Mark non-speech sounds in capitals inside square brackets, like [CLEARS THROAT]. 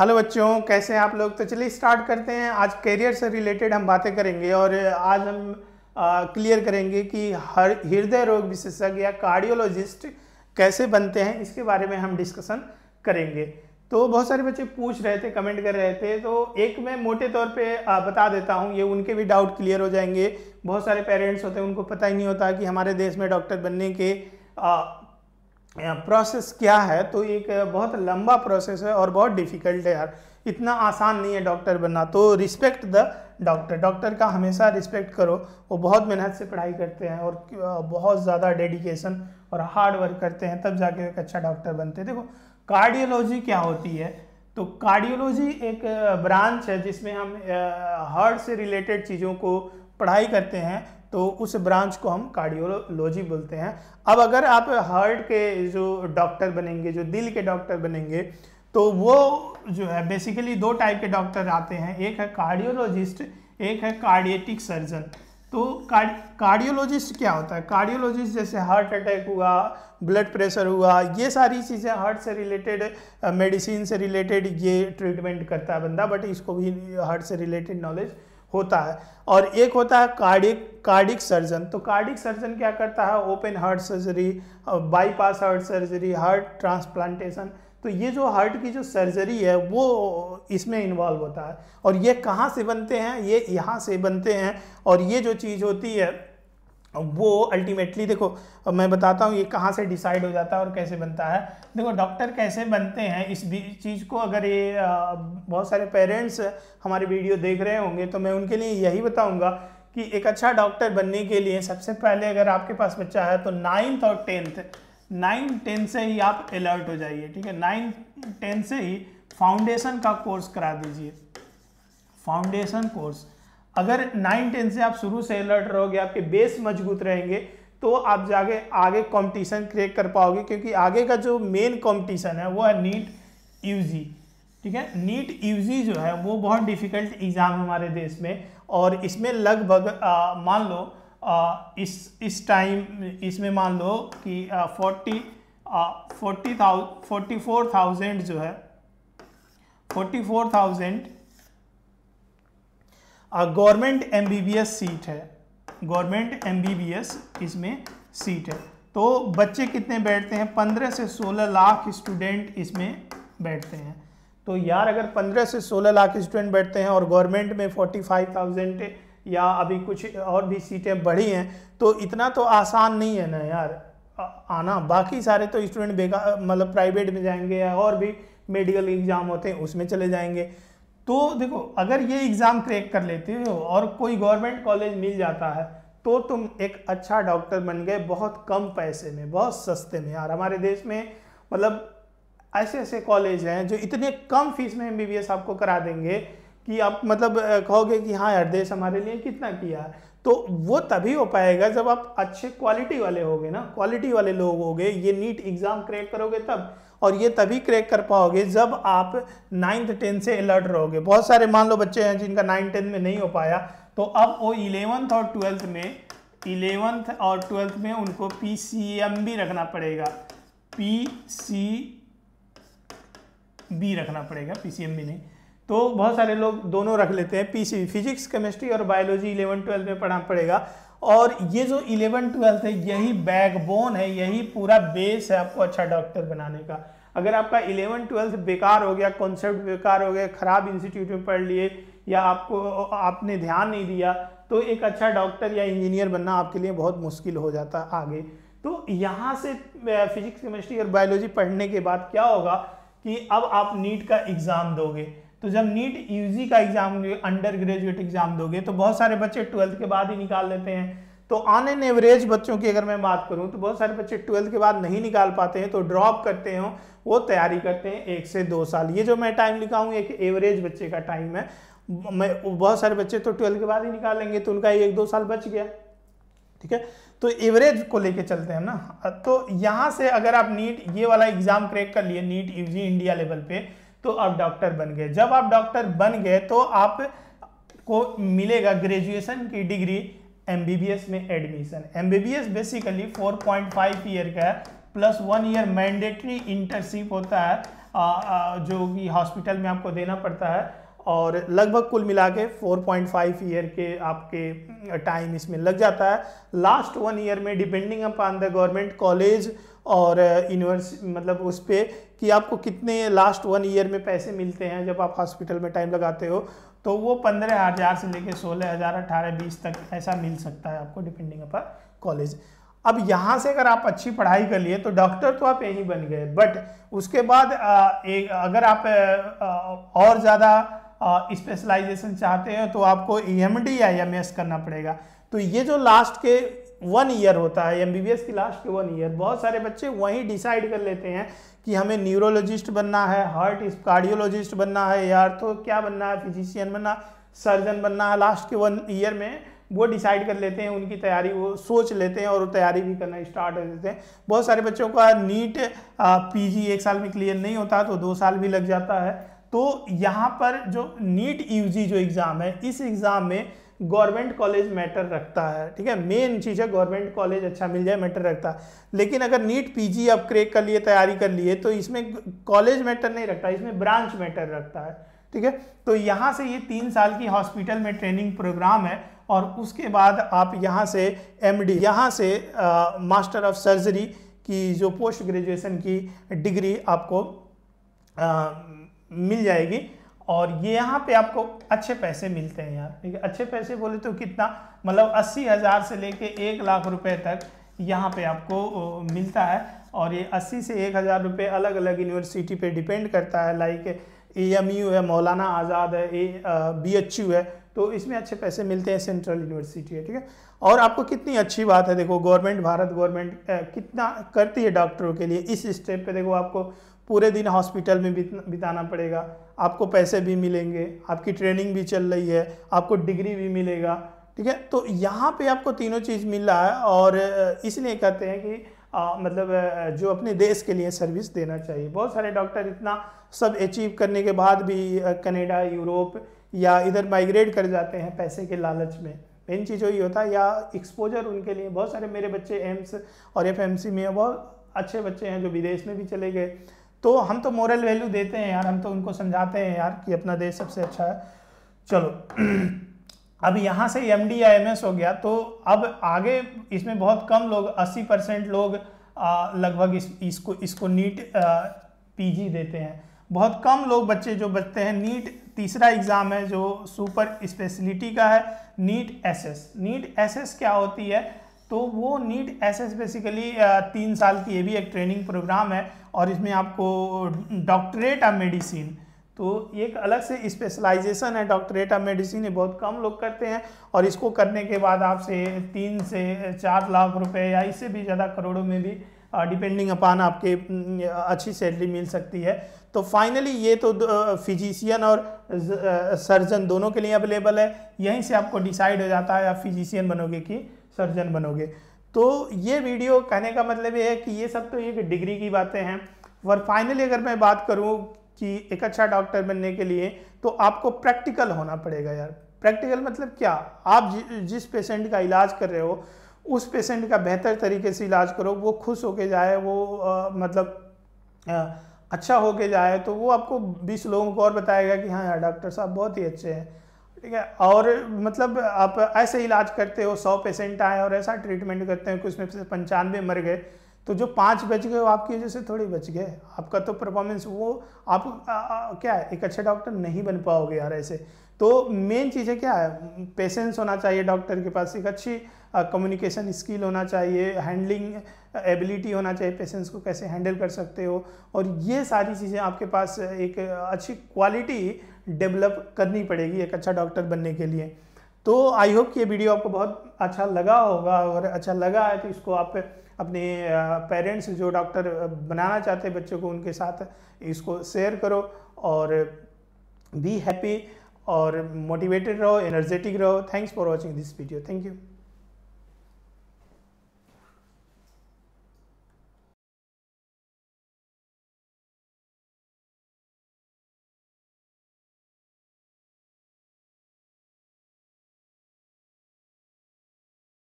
hello बच्चों कैसे हैं आप लोग तो चलिए स्टार्ट करते हैं आज कैरियर से रिलेटेड हम बातें करेंगे और आज हम आ, क्लियर करेंगे कि हर हृदय रोग विशेषज्ञ या कार्डियोलॉजिस्ट कैसे बनते हैं इसके बारे में हम डिस्कशन करेंगे तो बहुत सारे बच्चे पूछ रहे थे कमेंट कर रहे थे तो एक मैं मोटे तौर पे आ, बता देता हूँ ये उनके भी डाउट क्लियर हो जाएंगे बहुत सारे पेरेंट्स होते हैं उनको पता ही नहीं होता कि हमारे देश में डॉक्टर बनने के प्रोसेस क्या है तो एक बहुत लंबा प्रोसेस है और बहुत डिफिकल्ट है यार इतना आसान नहीं है डॉक्टर बनना तो रिस्पेक्ट द डॉक्टर डॉक्टर का हमेशा रिस्पेक्ट करो वो बहुत मेहनत से पढ़ाई करते हैं और बहुत ज़्यादा डेडिकेशन और हार्ड वर्क करते हैं तब जाके एक अच्छा डॉक्टर बनते हैं देखो कार्डियोलॉजी क्या होती है तो कार्डियोलॉजी एक ब्रांच है जिसमें हम हार्ट से रिलेटेड चीज़ों को पढ़ाई करते हैं तो उस ब्रांच को हम कार्डियोलॉजी बोलते हैं अब अगर आप हार्ट के जो डॉक्टर बनेंगे जो दिल के डॉक्टर बनेंगे तो वो जो है बेसिकली दो टाइप के डॉक्टर आते हैं एक है कार्डियोलॉजिस्ट एक है कार्डिएटिक सर्जन तो कार्डियोलॉजिस्ट क्या होता है कार्डियोलॉजिस्ट जैसे हार्ट अटैक हुआ ब्लड प्रेशर हुआ ये सारी चीज़ें हार्ट से रिलेटेड मेडिसिन से रिलेटेड ये ट्रीटमेंट करता है बंदा बट इसको भी हार्ट से रिलेटेड नॉलेज होता है और एक होता है कार्डिक कार्डिक सर्जन तो कार्डिक सर्जन क्या करता है open heart surgery bypass heart surgery heart transplantation तो ये जो हार्ट की जो सर्जरी है वो इसमें इन्वॉल्व होता है और ये कहाँ से बनते हैं ये यहाँ से बनते हैं और ये जो चीज़ होती है वो अल्टीमेटली देखो मैं बताता हूँ ये कहाँ से डिसाइड हो जाता है और कैसे बनता है देखो डॉक्टर कैसे बनते हैं इस चीज़ को अगर ये बहुत सारे पेरेंट्स हमारे वीडियो देख रहे होंगे तो मैं उनके लिए यही बताऊँगा कि एक अच्छा डॉक्टर बनने के लिए सबसे पहले अगर आपके पास बच्चा है तो नाइन्थ और टेंथ नाइन्थ टेंथ से ही आप अलर्ट हो जाइए ठीक है नाइन्थ टेंथ से ही फाउंडेशन का कोर्स करा दीजिए फाउंडेशन कोर्स अगर नाइन टेन से आप शुरू से अलर्ट रहोगे आपके बेस मजबूत रहेंगे तो आप जाके आगे कंपटीशन क्रिएट कर पाओगे क्योंकि आगे का जो मेन कंपटीशन है वो है नीट यूजी ठीक है नीट यूजी जो है वो बहुत डिफ़िकल्ट एग्ज़ाम है हमारे देश में और इसमें लगभग मान लो आ, इस इस टाइम इसमें मान लो कि forty forty thou forty four thousand जो है forty four thousand governments seat है गवर्नमेंट एस इसमें सीट है तो बच्चे कितने बैठते हैं पंद्रह से सोलह लाख स्टूडेंट इसमें बैठते हैं तो यार अगर पंद्रह से सोलह लाख स्टूडेंट बैठते हैं और गवर्नमेंट में फोर्टी फाइव थाउजेंड या अभी कुछ और भी सीटें बढ़ी हैं तो इतना तो आसान नहीं है ना यार आना बाकी सारे तो स्टूडेंट बेकार मतलब प्राइवेट में जाएंगे या और भी मेडिकल एग्ज़ाम होते हैं उसमें चले जाएंगे तो देखो अगर ये एग्ज़ाम क्रैक कर लेते हो और कोई गवर्नमेंट कॉलेज मिल जाता है तो तुम एक अच्छा डॉक्टर बन गए बहुत कम पैसे में बहुत सस्ते में यार हमारे देश में मतलब ऐसे ऐसे कॉलेज हैं जो इतने कम फीस में एम आपको करा देंगे कि आप मतलब कहोगे कि हाँ यार देश हमारे लिए कितना किया है तो वो तभी हो पाएगा जब आप अच्छे क्वालिटी वाले होगे ना क्वालिटी वाले लोग होगे ये नीट एग्ज़ाम क्रैक करोगे तब और ये तभी क्रैक कर पाओगे जब आप नाइन्थ टेंथ से अलर्ट रहोगे बहुत सारे मान लो बच्चे हैं जिनका नाइन्थ टेंथ में नहीं हो पाया तो अब वो इलेवंथ और ट्वेल्थ में इलेवंथ और ट्वेल्थ में उनको पी सी एम बी रखना पड़ेगा पी सी बी रखना पड़ेगा पी सी एम बी नहीं तो बहुत सारे लोग दोनों रख लेते हैं पी फिजिक्स केमिस्ट्री और बायोलॉजी इलेवन ट्वेल्थ में पढ़ा पड़ेगा और ये जो इलेवन ट्वेल्थ है यही बैकबोन है यही पूरा बेस है आपको अच्छा डॉक्टर बनाने का अगर आपका इलेवन ट्वेल्थ बेकार हो गया कॉन्सेप्ट बेकार हो गया ख़राब इंस्टीट्यूट में पढ़ लिए या आपको आपने ध्यान नहीं दिया तो एक अच्छा डॉक्टर या इंजीनियर बनना आपके लिए बहुत मुश्किल हो जाता आगे तो यहाँ से फिजिक्स केमिस्ट्री और बायोलॉजी पढ़ने के बाद क्या होगा कि अब आप नीट का एग्ज़ाम दोगे तो जब नीट यूजी का एग्जाम अंडर ग्रेजुएट एग्जाम दोगे तो बहुत सारे बच्चे ट्वेल्थ के बाद ही निकाल लेते हैं तो ऑन एन एवरेज बच्चों की अगर मैं बात करूं तो बहुत सारे बच्चे ट्वेल्थ के बाद नहीं निकाल पाते हैं तो ड्रॉप करते हो वो तैयारी करते हैं एक से दो साल ये जो मैं टाइम लिखा हूँ एक एवरेज बच्चे का टाइम है मैं बहुत सारे बच्चे तो ट्वेल्थ के बाद ही निकालेंगे तो उनका एक दो साल बच गया ठीक है तो एवरेज को लेके चलते हैं ना तो यहाँ से अगर आप नीट ये वाला एग्जाम क्रैक कर लिए नीट यूजी इंडिया लेवल पे तो आप डॉक्टर बन गए जब आप डॉक्टर बन गए तो आप को मिलेगा ग्रेजुएशन की डिग्री एमबीबीएस में एडमिशन एमबीबीएस बेसिकली 4.5 ईयर का है plus one year mandatory internship होता है आ, आ, जो कि हॉस्पिटल में आपको देना पड़ता है और लगभग कुल मिला के फोर ईयर के आपके टाइम इसमें लग जाता है लास्ट वन ईयर में depending upon the government college और यूनिवर्स मतलब उस पर कि आपको कितने लास्ट वन ईयर में पैसे मिलते हैं जब आप हॉस्पिटल में टाइम लगाते हो तो वो पंद्रह हज़ार से लेकर सोलह हज़ार अठारह बीस तक ऐसा मिल सकता है आपको डिपेंडिंग अपन कॉलेज अब यहाँ से अगर आप अच्छी पढ़ाई कर लिए तो डॉक्टर तो आप यहीं बन गए बट उसके बाद एक अगर आप और ज़्यादा स्पेशलाइजेशन चाहते हैं तो आपको ई एम डी या एम एस करना पड़ेगा तो ये जो लास्ट के वन ईयर होता है एम की लास्ट के वन ईयर बहुत सारे बच्चे वहीं डिसाइड कर लेते हैं कि हमें न्यूरोलॉजिस्ट बनना है हार्ट कार्डियोलॉजिस्ट बनना है या तो क्या बनना है फिजिशियन बनना सर्जन बनना है लास्ट के वन ईयर में वो डिसाइड कर लेते हैं उनकी तैयारी वो सोच लेते हैं और तैयारी भी करना स्टार्ट कर देते हैं बहुत सारे बच्चों का नीट पीजी एक साल में क्लियर नहीं होता तो दो साल भी लग जाता है तो यहाँ पर जो नीट यूजी जो एग्ज़ाम है इस एग्ज़ाम में गवर्नमेंट कॉलेज मैटर रखता है ठीक है मेन चीज़ है गवर्नमेंट कॉलेज अच्छा मिल जाए मैटर रखता है लेकिन अगर नीट पीजी आप क्रेक कर लिए तैयारी कर लिए तो इसमें कॉलेज मैटर नहीं रखता इसमें ब्रांच मैटर रखता है ठीक है तो यहाँ से ये तीन साल की हॉस्पिटल में ट्रेनिंग प्रोग्राम है और उसके बाद आप यहाँ से एम डी यहाँ से मास्टर ऑफ सर्जरी की जो पोस्ट ग्रेजुएशन की डिग्री आपको आ, मिल जाएगी और ये यहाँ पे आपको अच्छे पैसे मिलते हैं यार ठीक है अच्छे पैसे बोले तो कितना मतलब अस्सी हज़ार से लेके एक लाख रुपए तक यहाँ पे आपको मिलता है और ये अस्सी से एक हज़ार रुपये अलग अलग यूनिवर्सिटी पे डिपेंड करता है लाइक ए एम यू है मौलाना आज़ाद है ए बी एच यू है तो इसमें अच्छे पैसे मिलते हैं सेंट्रल यूनिवर्सिटी है ठीक है और आपको कितनी अच्छी बात है देखो गवर्नमेंट भारत गवर्नमेंट कितना करती है डॉक्टरों के लिए इस स्टेप पर देखो आपको पूरे दिन हॉस्पिटल में बिताना पड़ेगा आपको पैसे भी मिलेंगे आपकी ट्रेनिंग भी चल रही है आपको डिग्री भी मिलेगा ठीक है तो यहाँ पे आपको तीनों चीज़ मिल रहा है और इसलिए कहते हैं कि आ, मतलब जो अपने देश के लिए सर्विस देना चाहिए बहुत सारे डॉक्टर इतना सब अचीव करने के बाद भी कनाडा यूरोप या इधर माइग्रेट कर जाते हैं पैसे के लालच में इन चीज़ों ही होता है या एक्सपोजर उनके लिए बहुत सारे मेरे बच्चे एम्स और एफ में बहुत अच्छे बच्चे हैं जो विदेश में भी चले गए तो हम तो मॉरल वैल्यू देते हैं यार हम तो उनको समझाते हैं यार कि अपना देश सबसे अच्छा है चलो [CLEARS THROAT] अब यहाँ से एम डी या एम हो गया तो अब आगे इसमें बहुत कम लोग 80 परसेंट लोग लगभग इस इसको इसको नीट पी देते हैं बहुत कम लोग बच्चे जो बचते हैं नीट तीसरा एग्ज़ाम है जो सुपर स्पेशलिटी का है नीट एसएस नीट एसएस क्या होती है तो वो नीट एस बेसिकली uh, तीन साल की ये भी एक ट्रेनिंग प्रोग्राम है और इसमें आपको डॉक्टरेट ऑफ मेडिसिन तो एक अलग से स्पेशलाइजेशन है डॉक्टरेट ऑफ मेडिसिन ये बहुत कम लोग करते हैं और इसको करने के बाद आपसे तीन से चार लाख रुपए या इससे भी ज़्यादा करोड़ों में भी डिपेंडिंग uh, अपान आपके mm, अच्छी सैलरी मिल सकती है तो फाइनली ये तो फिजिशियन uh, और सर्जन दोनों के लिए अवेलेबल है यहीं से आपको डिसाइड हो जाता है आप फिजिशियन बनोगे कि सर्जन बनोगे तो ये वीडियो कहने का मतलब ये है कि ये सब तो एक डिग्री की बातें हैं और फाइनली अगर मैं बात करूँ कि एक अच्छा डॉक्टर बनने के लिए तो आपको प्रैक्टिकल होना पड़ेगा यार प्रैक्टिकल मतलब क्या आप जिस पेशेंट का इलाज कर रहे हो उस पेशेंट का बेहतर तरीके से इलाज करो वो खुश होके जाए वो आ, मतलब आ, अच्छा होके जाए तो वो आपको बीस लोगों को और बताएगा कि हाँ यार डॉक्टर साहब बहुत ही अच्छे हैं ठीक है और मतलब आप ऐसे इलाज करते हो सौ पेशेंट आए और ऐसा ट्रीटमेंट करते हैं कि उसमें से पंचानवे मर गए तो जो पाँच बच गए वो आपकी वजह से थोड़ी बच गए आपका तो परफॉर्मेंस वो आप आ, आ, क्या है एक अच्छे डॉक्टर नहीं बन पाओगे यार ऐसे तो मेन चीज़ें क्या है पेशेंस होना चाहिए डॉक्टर के पास एक अच्छी कम्युनिकेशन स्किल होना चाहिए हैंडलिंग एबिलिटी होना चाहिए पेशेंस को कैसे हैंडल कर सकते हो और ये सारी चीज़ें आपके पास एक अच्छी क्वालिटी डेवलप करनी पड़ेगी एक अच्छा डॉक्टर बनने के लिए तो आई होप कि ये वीडियो आपको बहुत अच्छा लगा होगा अगर अच्छा लगा है तो इसको आप अपने पेरेंट्स जो डॉक्टर बनाना चाहते हैं बच्चों को उनके साथ इसको शेयर करो और बी हैप्पी और मोटिवेटेड रहो एनर्जेटिक रहो thanks for watching this video thank you